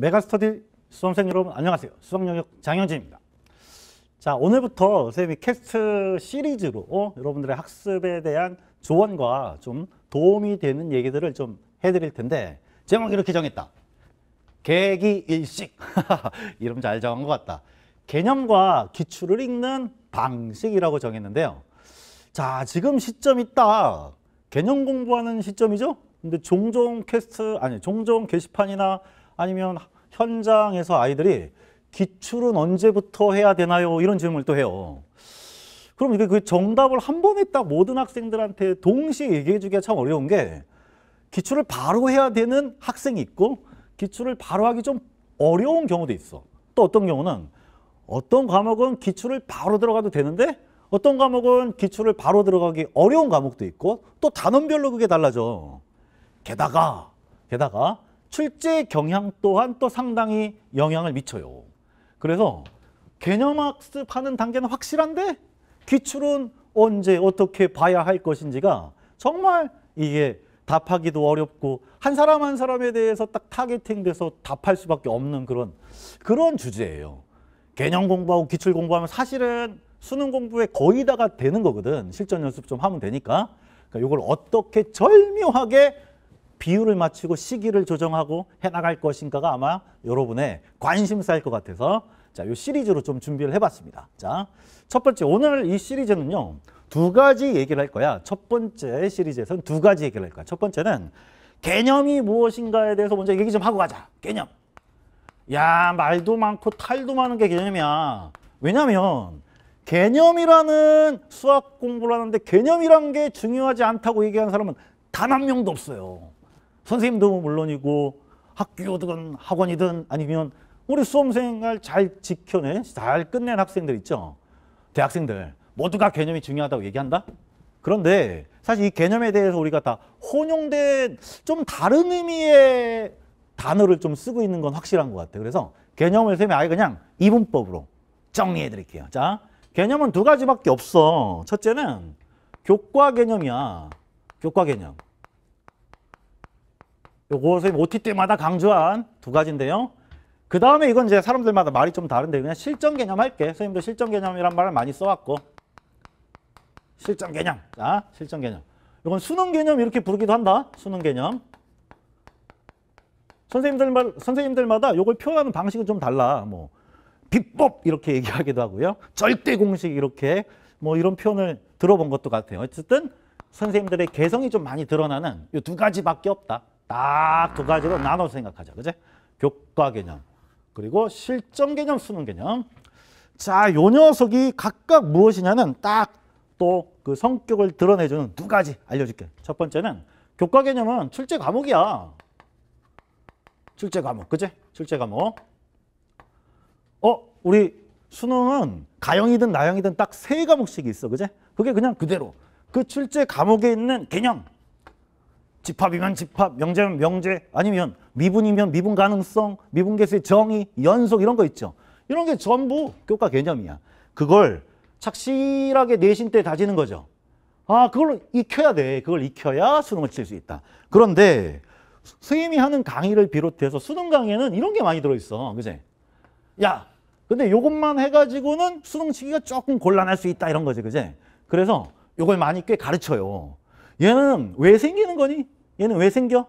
메가스터디 수험생 여러분 안녕하세요. 수학영역 장현진입니다. 자 오늘부터 선생님이 캐스트 시리즈로 어? 여러분들의 학습에 대한 조언과 좀 도움이 되는 얘기들을 좀 해드릴 텐데 제목 이렇게 정했다. 계기일식 이름 잘 정한 것 같다. 개념과 기출을 읽는 방식이라고 정했는데요. 자 지금 시점이 딱 개념 공부하는 시점이죠. 근데 종종 캐스트 아니 종종 게시판이나 아니면 현장에서 아이들이 기출은 언제부터 해야 되나요? 이런 질문을 또 해요. 그럼 이게 그 정답을 한 번에 딱 모든 학생들한테 동시에 얘기해 주기가 참 어려운 게 기출을 바로 해야 되는 학생이 있고 기출을 바로 하기 좀 어려운 경우도 있어. 또 어떤 경우는 어떤 과목은 기출을 바로 들어가도 되는데 어떤 과목은 기출을 바로 들어가기 어려운 과목도 있고 또 단원별로 그게 달라져. 게다가 게다가 출제 경향 또한 또 상당히 영향을 미쳐요. 그래서 개념학습하는 단계는 확실한데 기출은 언제 어떻게 봐야 할 것인지가 정말 이게 답하기도 어렵고 한 사람 한 사람에 대해서 딱 타겟팅돼서 답할 수밖에 없는 그런 그런 주제예요. 개념 공부하고 기출 공부하면 사실은 수능 공부에 거의 다가 되는 거거든. 실전 연습 좀 하면 되니까. 그러니까 이걸 어떻게 절묘하게 비율을 맞추고 시기를 조정하고 해나갈 것인가가 아마 여러분의 관심사일 것 같아서 자, 이 시리즈로 좀 준비를 해봤습니다. 자, 첫 번째 오늘 이 시리즈는요. 두 가지 얘기를 할 거야. 첫 번째 시리즈에서는 두 가지 얘기를 할 거야. 첫 번째는 개념이 무엇인가에 대해서 먼저 얘기 좀 하고 가자. 개념. 야, 말도 많고 탈도 많은 게 개념이야. 왜냐면 개념이라는 수학 공부를 하는데 개념이란 게 중요하지 않다고 얘기하는 사람은 단 한 명도 없어요. 선생님도 물론이고 학교든 학원이든 아니면 우리 수험생활잘 지켜낸, 잘 끝낸 학생들 있죠. 대학생들 모두가 개념이 중요하다고 얘기한다. 그런데 사실 이 개념에 대해서 우리가 다 혼용된 좀 다른 의미의 단어를 좀 쓰고 있는 건 확실한 것 같아요. 그래서 개념을 쌤이 아예 그냥 이분법으로 정리해 드릴게요. 자, 개념은 두 가지밖에 없어. 첫째는 교과 개념이야. 교과 개념. 요거 선생님 뭐 OT 때마다 강조한 두 가지인데요. 그 다음에 이건 이제 사람들마다 말이 좀 다른데 그냥 실전 개념 할게. 선생님도 실전 개념이란 말을 많이 써왔고 실전 개념. 자, 실전 개념. 이건 수능 개념 이렇게 부르기도 한다. 수능 개념. 선생님들마, 선생님들마다 이걸 표현하는 방식은 좀 달라. 뭐 비법 이렇게 얘기하기도 하고요. 절대 공식 이렇게 뭐 이런 표현을 들어본 것도 같아요. 어쨌든 선생님들의 개성이 좀 많이 드러나는 이 두 가지밖에 없다. 딱두 가지로 나눠 생각하자. 그제? 교과 개념, 그리고 실전 개념, 수능 개념. 자, 요 녀석이 각각 무엇이냐는 딱 또 그 성격을 드러내주는 두 가지 알려줄게. 첫 번째는 교과 개념은 출제 과목이야. 출제 과목, 그제? 출제 과목. 어, 우리 수능은 가형이든 나형이든 딱 세 과목씩 있어, 그제? 그게 그냥 그대로 그 출제 과목에 있는 개념, 집합이면 집합, 명제면 명제, 아니면 미분이면 미분 가능성, 미분 개수의 정의, 연속 이런 거 있죠. 이런 게 전부 교과 개념이야. 그걸 착실하게 내신 때 다지는 거죠. 아, 그걸 익혀야 돼. 그걸 익혀야 수능을 칠 수 있다. 그런데 선생님이 하는 강의를 비롯해서 수능 강의에는 이런 게 많이 들어있어. 그제? 야, 근데 요것만 해가지고는 수능 치기가 조금 곤란할 수 있다. 이런 거지. 그제? 그래서 요걸 많이 꽤 가르쳐요. 얘는 왜 생기는 거니? 얘는 왜 생겨?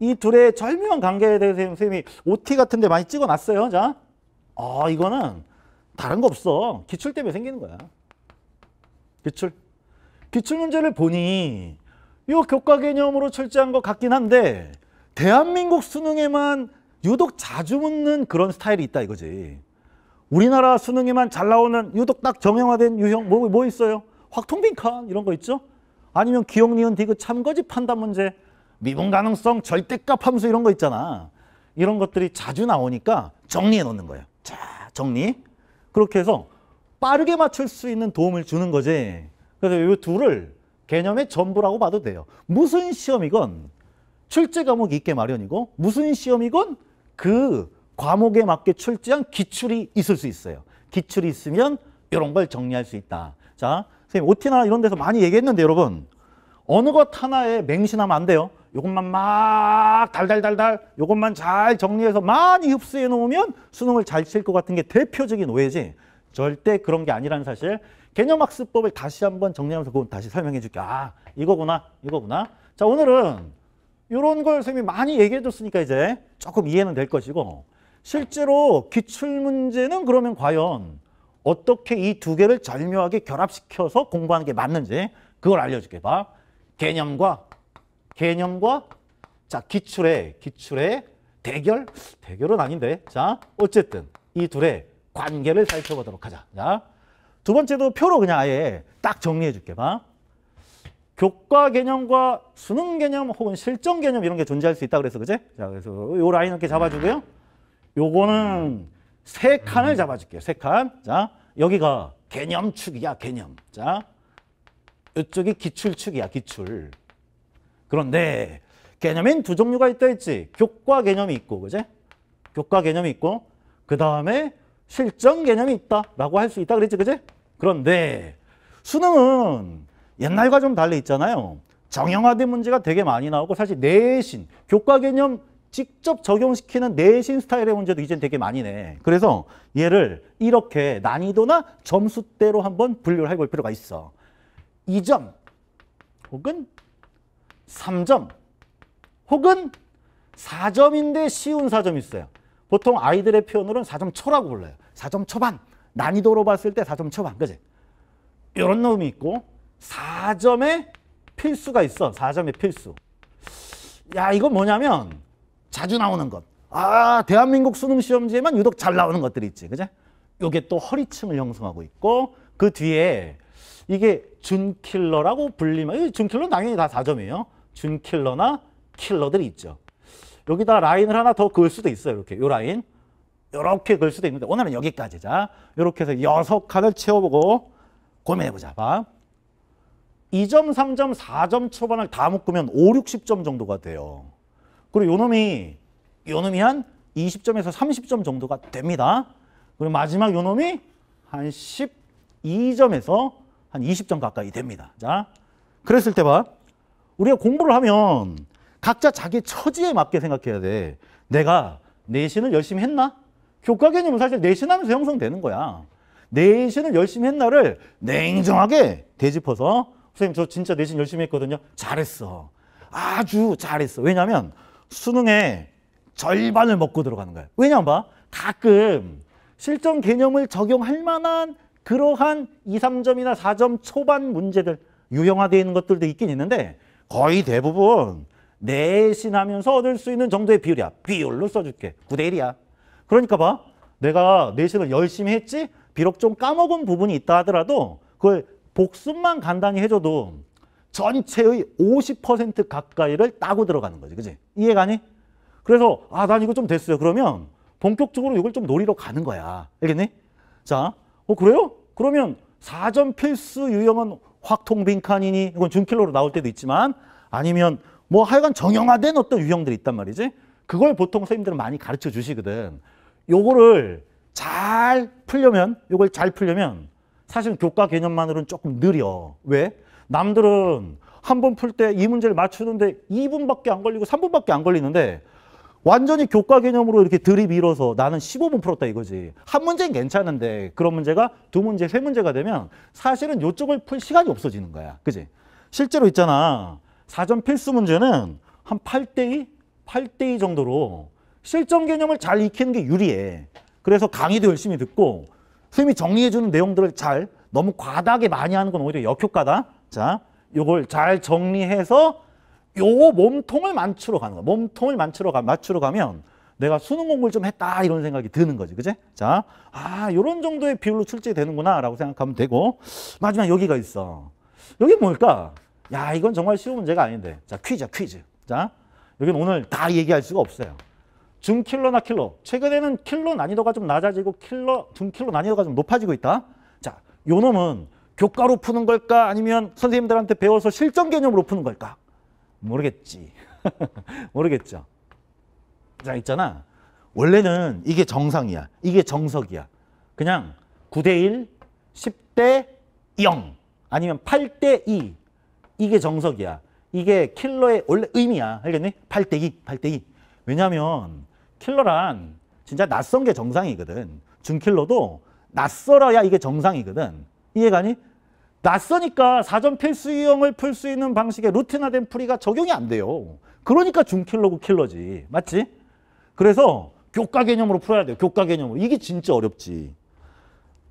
이 둘의 절묘한 관계에 대해서 선생님이 OT 같은 데 많이 찍어놨어요. 자, 아 이거는 다른 거 없어. 기출 때문에 생기는 거야. 기출. 기출 문제를 보니 이 교과 개념으로 출제한 것 같긴 한데 대한민국 수능에만 유독 자주 묻는 그런 스타일이 있다 이거지. 우리나라 수능에만 잘 나오는 유독 딱 정형화된 유형 뭐, 뭐 있어요? 확통빈칸 이런 거 있죠? 아니면 기억, 니은, 디귿, 참거지 판단 문제, 미분 가능성, 절대값 함수 이런 거 있잖아. 이런 것들이 자주 나오니까 정리해 놓는 거예요. 자, 정리. 그렇게 해서 빠르게 맞출 수 있는 도움을 주는 거지. 그래서 이 둘을 개념의 전부라고 봐도 돼요. 무슨 시험이건 출제 과목이 있게 마련이고 무슨 시험이건 그 과목에 맞게 출제한 기출이 있을 수 있어요. 기출이 있으면 이런 걸 정리할 수 있다. 자, 선생님, OT나 이런 데서 많이 얘기했는데 여러분, 어느 것 하나에 맹신하면 안 돼요. 요것만 막 달달달달, 요것만 잘 정리해서 많이 흡수해 놓으면 수능을 잘 칠 것 같은 게 대표적인 오해지. 절대 그런 게 아니라는 사실. 개념학습법을 다시 한번 정리하면서 그건 다시 설명해 줄게. 아, 이거구나, 이거구나. 자, 오늘은 이런 걸 선생님이 많이 얘기해 줬으니까 이제 조금 이해는 될 것이고 실제로 기출문제는 그러면 과연 어떻게 이 두 개를 절묘하게 결합시켜서 공부하는 게 맞는지 그걸 알려줄게 봐. 개념과 개념과 자 기출의 기출의 대결 대결은 아닌데 자 어쨌든 이 둘의 관계를 살펴보도록 하자. 자, 두 번째도 표로 그냥 아예 딱 정리해 줄게 봐. 교과 개념과 수능 개념 혹은 실전 개념 이런 게 존재할 수 있다 그래서 그제? 자, 그래서 요 라인 이렇게 잡아주고요. 요거는 세 칸을 음. 잡아줄게요. 세 칸. 자, 여기가 개념축이야, 개념. 자, 이쪽이 기출축이야, 기출. 그런데 개념인 두 종류가 있다 했지. 교과 개념이 있고, 그제? 교과 개념이 있고, 그 다음에 실전 개념이 있다라고 할 수 있다 그랬지, 그제? 그런데 수능은 옛날과 좀 달리 있잖아요. 정형화된 문제가 되게 많이 나오고 사실 내신, 교과 개념 직접 적용시키는 내신 스타일의 문제도 이젠 되게 많이 내. 그래서 얘를 이렇게 난이도나 점수대로 한번 분류를 해볼 필요가 있어. 2점 혹은 3점 혹은 4점인데 쉬운 4점이 있어요. 보통 아이들의 표현으로는 4점 초라고 불러요. 4점 초반. 난이도로 봤을 때 4점 초반. 그지? 이런 놈이 있고 4점의 필수가 있어. 4점의 필수. 야, 이건 뭐냐면 자주 나오는 것. 아, 대한민국 수능 시험지에만 유독 잘 나오는 것들이 있지. 그죠? 요게 또 허리층을 형성하고 있고 그 뒤에 이게 준킬러라고 불리면 준킬러는 당연히 다 4점이에요. 준킬러나 킬러들이 있죠. 여기다 라인을 하나 더 그을 수도 있어요. 이렇게 요 라인. 이렇게 그을 수도 있는데 오늘은 여기까지 자. 이렇게 해서 여섯 칸을 채워보고 고민해보자. 봐. 2점, 3점, 4점 초반을 다 묶으면 5, 60점 정도가 돼요. 그리고 요놈이 요놈이 한 20점에서 30점 정도가 됩니다. 그리고 마지막 요놈이 한 12점에서 한 20점 가까이 됩니다. 자, 그랬을 때 봐. 우리가 공부를 하면 각자 자기 처지에 맞게 생각해야 돼. 내가 내신을 열심히 했나? 교과 개념은 뭐 사실 내신하면서 형성되는 거야. 내신을 열심히 했나를 냉정하게 되짚어서 선생님 저 진짜 내신 열심히 했거든요. 잘했어. 아주 잘했어. 왜냐하면 수능의 절반을 먹고 들어가는 거예요. 왜냐면 봐. 가끔 실전 개념을 적용할 만한 그러한 2, 3점이나 4점 초반 문제들 유형화되어 있는 것들도 있긴 있는데 거의 대부분 내신하면서 얻을 수 있는 정도의 비율이야. 비율로 써줄게. 9대 1이야. 그러니까 봐. 내가 내신을 열심히 했지 비록 좀 까먹은 부분이 있다 하더라도 그걸 복습만 간단히 해줘도 전체의 50% 가까이를 따고 들어가는 거지. 그지? 이해가니? 그래서 아, 난 이거 좀 됐어요. 그러면 본격적으로 이걸 좀 노리러 가는 거야. 알겠니? 자, 어 그래요? 그러면 사전 필수 유형은 확통 빈칸이니 이건 준킬로로 나올 때도 있지만 아니면 뭐 하여간 정형화된 어떤 유형들이 있단 말이지. 그걸 보통 선생님들은 많이 가르쳐 주시거든. 요거를 잘 풀려면 요걸 잘 풀려면 사실 교과 개념만으로는 조금 느려. 왜? 남들은 한 번 풀 때 이 문제를 맞추는데 2분밖에 안 걸리고 3분밖에 안 걸리는데 완전히 교과 개념으로 이렇게 들이밀어서 나는 15분 풀었다 이거지. 한 문제는 괜찮은데 그런 문제가 두 문제, 세 문제가 되면 사실은 요쪽을 풀 시간이 없어지는 거야. 그지? 실제로 있잖아. 사전 필수 문제는 한 8대2? 8대2 정도로 실전 개념을 잘 익히는 게 유리해. 그래서 강의도 열심히 듣고 선생님이 정리해주는 내용들을 잘 너무 과다하게 많이 하는 건 오히려 역효과다. 자, 요걸 잘 정리해서 요 몸통을 맞추러 가는 거야. 몸통을 맞추러, 가, 맞추러 가면 내가 수능 공부를 좀 했다 이런 생각이 드는 거지. 그지? 자, 아, 요런 정도의 비율로 출제되는구나 라고 생각하면 되고 마지막 여기가 있어. 여기 뭘까? 야, 이건 정말 쉬운 문제가 아닌데. 자, 퀴즈, 퀴즈. 자, 여기는 오늘 다 얘기할 수가 없어요. 중킬러나 킬러. 최근에는 킬러 난이도가 좀 낮아지고 킬러, 중킬러 난이도가 좀 높아지고 있다. 자, 요 놈은 교과로 푸는 걸까? 아니면 선생님들한테 배워서 실전 개념으로 푸는 걸까? 모르겠지. 모르겠죠. 자, 있잖아. 원래는 이게 정상이야. 이게 정석이야. 그냥 9대1, 10대 0 아니면 8대2 이게 정석이야. 이게 킬러의 원래 의미야. 알겠니? 8대2, 8대2. 왜냐면 킬러란 진짜 낯선 게 정상이거든. 준킬러도 낯설어야 이게 정상이거든. 이해가니? 낯서니까 사전 필수 유형을 풀 수 있는 방식의 루틴화된 풀이가 적용이 안 돼요. 그러니까 중킬러고 킬러지. 맞지? 그래서 교과 개념으로 풀어야 돼요. 교과 개념으로. 이게 진짜 어렵지.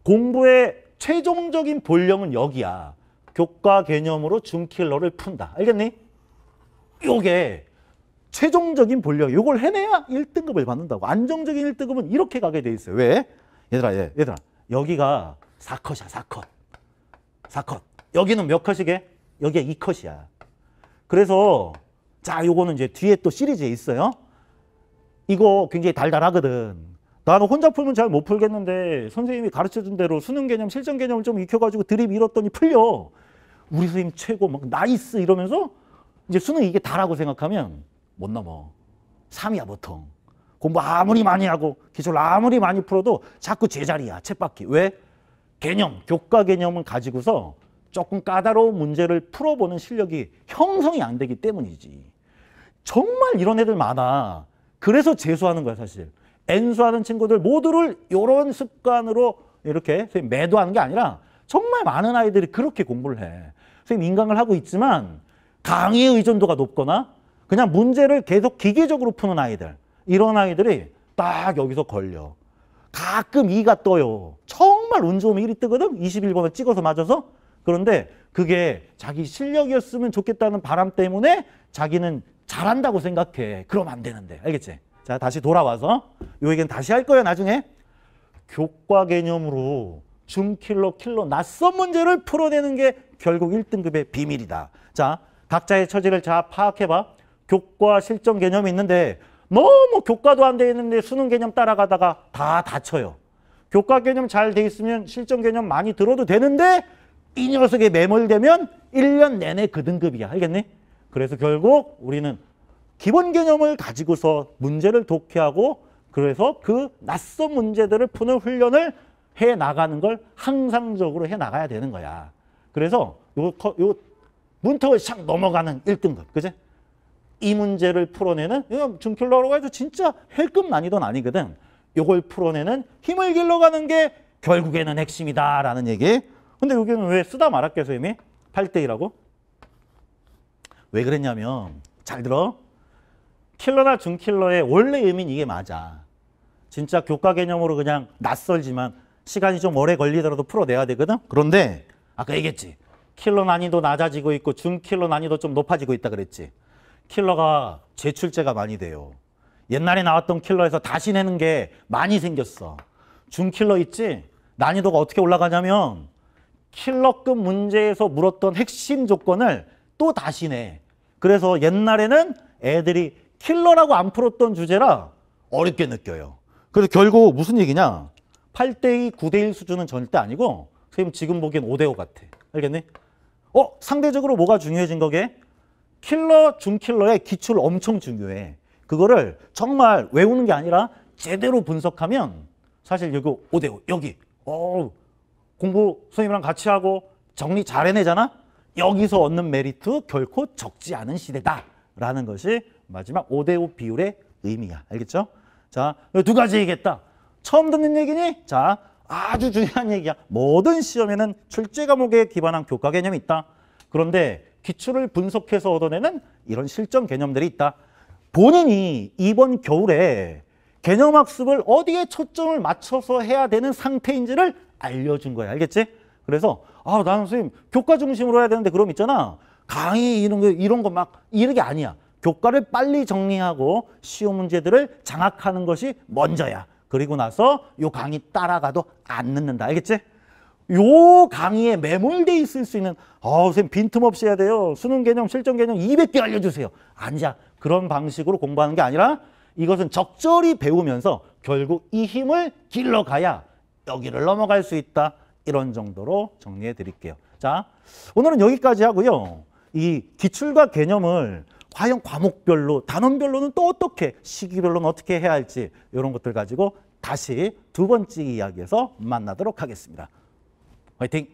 공부의 최종적인 본령은 여기야. 교과 개념으로 중킬러를 푼다. 알겠니? 요게 최종적인 본령. 요걸 해내야 1등급을 받는다고. 안정적인 1등급은 이렇게 가게 돼 있어요. 왜? 얘들아, 얘, 얘들아. 여기가 4컷이야, 4컷. 4컷. 여기는 몇 컷이게? 여기에 2컷이야. 그래서 자, 요거는 이제 뒤에 또 시리즈에 있어요. 이거 굉장히 달달하거든. 나는 혼자 풀면 잘 못 풀겠는데 선생님이 가르쳐준 대로 수능 개념, 실전 개념을 좀 익혀가지고 드립 잃었더니 풀려. 우리 선생님 최고 막 나이스 이러면서 이제 수능 이게 다라고 생각하면 못 넘어. 3이야 보통. 공부 아무리 많이 하고 기술 아무리 많이 풀어도 자꾸 제자리야. 쳇바퀴 왜? 개념, 교과 개념을 가지고서 조금 까다로운 문제를 풀어보는 실력이 형성이 안 되기 때문이지. 정말 이런 애들 많아. 그래서 재수하는 거야 사실. N수하는 친구들 모두를 이런 습관으로 이렇게 매도하는 게 아니라 정말 많은 아이들이 그렇게 공부를 해. 선생님 인강을 하고 있지만 강의 의존도가 높거나 그냥 문제를 계속 기계적으로 푸는 아이들 이런 아이들이 딱 여기서 걸려. 가끔 이가 떠요. 처음 정말 운 좋으면 1위 뜨거든? 21번을 찍어서 맞아서. 그런데 그게 자기 실력이었으면 좋겠다는 바람 때문에 자기는 잘한다고 생각해. 그럼 안 되는데. 알겠지? 자, 다시 돌아와서 요 얘기는 다시 할 거야, 나중에. 교과 개념으로 중킬러, 킬러, 낯선 문제를 풀어내는 게 결국 1등급의 비밀이다. 자, 각자의 처지를 잘 파악해봐. 교과 실전 개념이 있는데 너무 교과도 안 돼 있는데 수능 개념 따라가다가 다 다쳐요. 교과 개념 잘 돼 있으면 실전 개념 많이 들어도 되는데 이 녀석에 매몰되면 1년 내내 그 등급이야. 알겠니? 그래서 결국 우리는 기본 개념을 가지고서 문제를 독해하고 그래서 그 낯선 문제들을 푸는 훈련을 해 나가는 걸 항상적으로 해 나가야 되는 거야. 그래서 요, 요 문턱을 샥 넘어가는 1등급, 그지이 문제를 풀어내는 중킬러로 해도 진짜 헬급 난이도는 아니거든. 요걸 풀어내는 힘을 길러가는 게 결국에는 핵심이다라는 얘기. 근데 여기는 왜 쓰다 말았겠어 이미? 8대1하고? 왜 그랬냐면 잘 들어. 킬러나 준킬러의 원래 의미는 이게 맞아. 진짜 교과 개념으로 그냥 낯설지만 시간이 좀 오래 걸리더라도 풀어내야 되거든. 그런데 아까 얘기했지. 킬러 난이도 낮아지고 있고 준킬러 난이도 좀 높아지고 있다 그랬지. 킬러가 제출제가 많이 돼요. 옛날에 나왔던 킬러에서 다시 내는 게 많이 생겼어. 준킬러 있지? 난이도가 어떻게 올라가냐면 킬러급 문제에서 물었던 핵심 조건을 또 다시 내. 그래서 옛날에는 애들이 킬러라고 안 풀었던 주제라 어렵게 느껴요. 그래서 결국 무슨 얘기냐? 8대2, 9대1 수준은 절대 아니고 선생님 지금 보기엔 5대5 같아. 알겠니? 어? 상대적으로 뭐가 중요해진 거게? 킬러, 준킬러의 기출 엄청 중요해. 그거를 정말 외우는 게 아니라 제대로 분석하면 사실 여기 5대5 여기 어 공부 선생님이랑 같이 하고 정리 잘 해내잖아 여기서 얻는 메리트 결코 적지 않은 시대다 라는 것이 마지막 5대5 비율의 의미야 알겠죠? 자 두 가지 얘기했다 처음 듣는 얘기니? 자 아주 중요한 얘기야 모든 시험에는 출제 과목에 기반한 교과 개념이 있다 그런데 기출을 분석해서 얻어내는 이런 실전 개념들이 있다 본인이 이번 겨울에 개념학습을 어디에 초점을 맞춰서 해야 되는 상태인지를 알려준 거야. 알겠지? 그래서 아 나는 선생님 교과 중심으로 해야 되는데 그럼 있잖아 강의 이런 거 이런 거 막 이런 게 아니야. 교과를 빨리 정리하고 시험 문제들을 장악하는 것이 먼저야. 그리고 나서 요 강의 따라가도 안 늦는다. 알겠지? 요 강의에 매몰돼 있을 수 있는 어, 선생님 빈틈없이 해야 돼요. 수능 개념, 실전 개념 200개 알려주세요. 아니야. 그런 방식으로 공부하는 게 아니라 이것은 적절히 배우면서 결국 이 힘을 길러가야 여기를 넘어갈 수 있다. 이런 정도로 정리해 드릴게요. 자, 오늘은 여기까지 하고요. 이 기출과 개념을 과연 과목별로, 단원별로는 또 어떻게, 시기별로는 어떻게 해야 할지 이런 것들 가지고 다시 두 번째 이야기에서 만나도록 하겠습니다. I think.